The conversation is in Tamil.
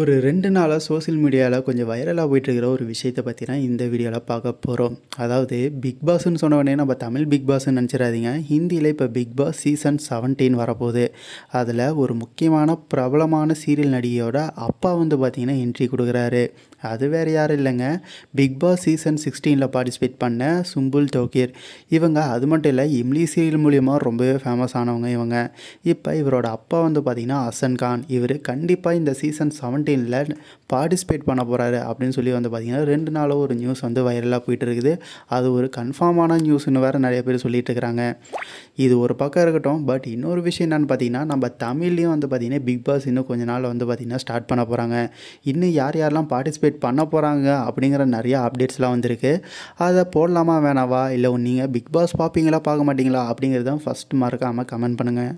ஒரு ரெண்டு நாளாக சோசியல் மீடியாவில் கொஞ்சம் வைரலாக போயிட்டுருக்கிற ஒரு விஷயத்தை பற்றி தான் இந்த வீடியோவில் பார்க்க போகிறோம் அதாவது பிக் பாஸ்ன்னு சொன்னவொடனே நம்ம தமிழ் பிக் பாஸ்ன்னு நினச்சிடாதீங்க ஹிந்தியில் இப்போ பிக் பாஸ் சீசன் செவன்டீன் வரப்போகுது அதில் ஒரு முக்கியமான பிரபலமான சீரியல் நடிகையோட அப்பா வந்து பார்த்திங்கன்னா என்ட்ரி கொடுக்குறாரு அது வேறு யாரும் இல்லைங்க பிக் பாஸ் சீசன் சிக்ஸ்டீனில் பார்ட்டிசிபேட் பண்ண சும்புல் டோக்கிர் இவங்க அது மட்டும் இல்லை இம்லி சீரியல் மூலியமாக ரொம்பவே ஃபேமஸ் ஆனவங்க இவங்க இப்போ இவரோட அப்பா வந்து பார்த்திங்கன்னா அசன் கான் இவர் கண்டிப்பாக இந்த சீசன் செவன்டீன் செவன்டீனில் பார்ட்டிசிபேட் பண்ண போகிறாரு அப்படின்னு சொல்லி வந்து பார்த்திங்கன்னா ரெண்டு நாளும் ஒரு நியூஸ் வந்து வைரலாக போயிட்டு இருக்குது அது ஒரு கன்ஃபார்மான நியூஸ்னு வேறு நிறைய பேர் சொல்லிகிட்டு இருக்கிறாங்க இது ஒரு பக்கம் இருக்கட்டும் பட் இன்னொரு விஷயம் என்னென்னு பார்த்தீங்கன்னா நம்ம தமிழ்லேயும் வந்து பார்த்திங்கன்னா பிக் பாஸ் இன்னும் கொஞ்ச நாள் வந்து பார்த்திங்கன்னா ஸ்டார்ட் பண்ண போகிறாங்க இன்னும் யார் யாரெல்லாம் பார்ட்டிசிபேட் பண்ண போகிறாங்க அப்படிங்கிற நிறையா அப்டேட்ஸ்லாம் வந்திருக்கு அதை போடலாமா வேணாவா இல்லை நீங்கள் பிக் பாஸ் பார்ப்பீங்களா பார்க்க மாட்டிங்களா தான் ஃபஸ்ட் மறக்காமல் கமெண்ட் பண்ணுங்கள்